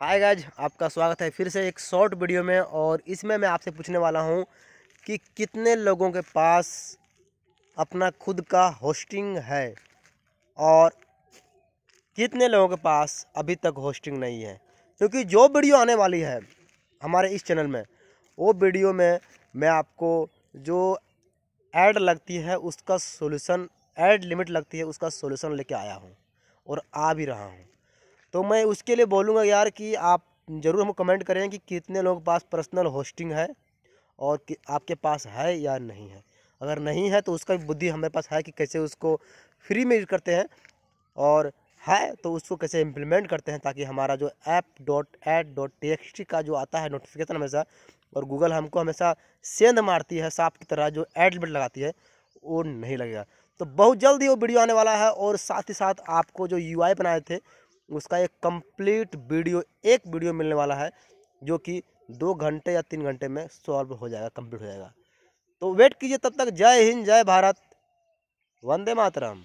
hi guys आपका स्वागत है फिर से एक शॉर्ट वीडियो में और इसमें मैं आपसे पूछने वाला हूँ कि कितने लोगों के पास अपना खुद का होस्टिंग है और कितने लोगों के पास अभी तक होस्टिंग नहीं है क्योंकि जो वीडियो आने वाली है हमारे इस चैनल में वो वीडियो में मैं आपको जो ऐड लगती है उसका सोल्यूसन ऐड लिमिट लगती है उसका सोल्यूसन लेके आया हूँ और आ भी रहा हूँ तो मैं उसके लिए बोलूँगा यार कि आप ज़रूर हम कमेंट करें कि कितने लोगों के पास पर्सनल होस्टिंग है और कि आपके पास है या नहीं है अगर नहीं है तो उसका भी बुद्धि हमारे पास है कि कैसे उसको फ्री में यूज करते हैं और है तो उसको कैसे इम्प्लीमेंट करते हैं ताकि हमारा जो app dot ed dot T का जो आता है नोटिफिकेशन हमेशा और गूगल हमको हमेशा सेंध मारती है सांप की तरह जो एडमिट लगाती है वो नहीं लगेगा तो बहुत जल्द ही वो वीडियो आने वाला है और साथ ही साथ आपको जो यू बनाए थे उसका एक कंप्लीट वीडियो एक वीडियो मिलने वाला है जो कि दो घंटे या तीन घंटे में सॉल्व हो जाएगा कंप्लीट हो जाएगा तो वेट कीजिए तब तक जय हिंद जय भारत वंदे मातरम